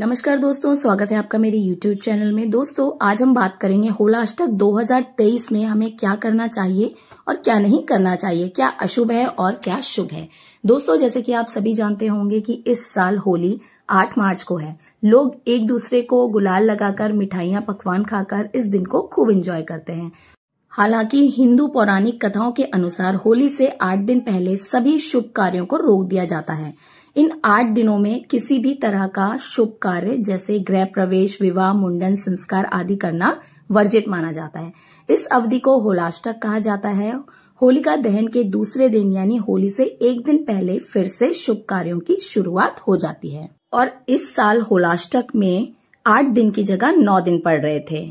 नमस्कार दोस्तों स्वागत है आपका मेरे YouTube चैनल में दोस्तों आज हम बात करेंगे होला अष्टक 2023 में हमें क्या करना चाहिए और क्या नहीं करना चाहिए क्या अशुभ है और क्या शुभ है दोस्तों जैसे कि आप सभी जानते होंगे कि इस साल होली 8 मार्च को है लोग एक दूसरे को गुलाल लगाकर मिठाइयां पकवान खाकर इस दिन को खूब इंजॉय करते हैं हालांकि हिंदू पौराणिक कथाओं के अनुसार होली से आठ दिन पहले सभी शुभ कार्यों को रोक दिया जाता है इन आठ दिनों में किसी भी तरह का शुभ कार्य जैसे गृह प्रवेश विवाह मुंडन संस्कार आदि करना वर्जित माना जाता है इस अवधि को होलाष्टक कहा जाता है होलिका दहन के दूसरे दिन यानी होली से एक दिन पहले फिर से शुभ कार्यों की शुरुआत हो जाती है और इस साल होलाष्टक में आठ दिन की जगह नौ दिन पड़ रहे थे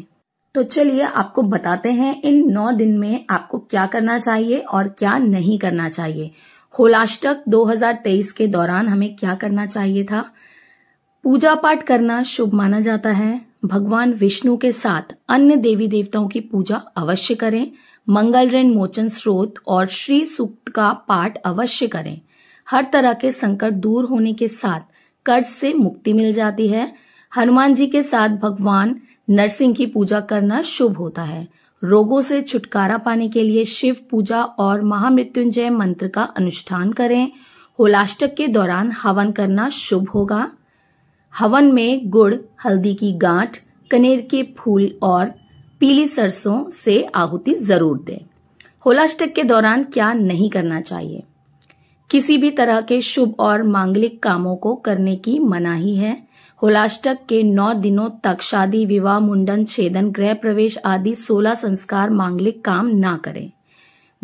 तो चलिए आपको बताते हैं इन नौ दिन में आपको क्या करना चाहिए और क्या नहीं करना चाहिए होलाष्टक 2023 के दौरान हमें क्या करना चाहिए था पूजा पाठ करना शुभ माना जाता है भगवान विष्णु के साथ अन्य देवी देवताओं की पूजा अवश्य करें मंगल ऋण मोचन स्रोत और श्री सूक्त का पाठ अवश्य करें हर तरह के संकट दूर होने के साथ कर्ज से मुक्ति मिल जाती है हनुमान जी के साथ भगवान नरसिंह की पूजा करना शुभ होता है रोगों से छुटकारा पाने के लिए शिव पूजा और महामृत्युंजय मंत्र का अनुष्ठान करें होलाष्टक के दौरान हवन करना शुभ होगा हवन में गुड़ हल्दी की गांठ कनेर के फूल और पीली सरसों से आहुति जरूर दें होलाष्टक के दौरान क्या नहीं करना चाहिए किसी भी तरह के शुभ और मांगलिक कामों को करने की मनाही है होलाष्टक के नौ दिनों तक शादी विवाह मुंडन छेदन गृह प्रवेश आदि सोलह संस्कार मांगलिक काम ना करें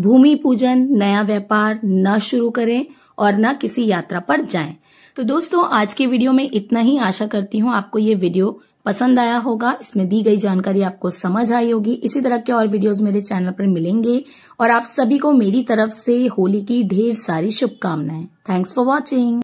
भूमि पूजन नया व्यापार न शुरू करें और न किसी यात्रा पर जाएं। तो दोस्तों आज के वीडियो में इतना ही आशा करती हूँ आपको ये वीडियो पसंद आया होगा इसमें दी गई जानकारी आपको समझ आई होगी इसी तरह के और वीडियोस मेरे चैनल पर मिलेंगे और आप सभी को मेरी तरफ से होली की ढेर सारी शुभकामनाएं थैंक्स फॉर वॉचिंग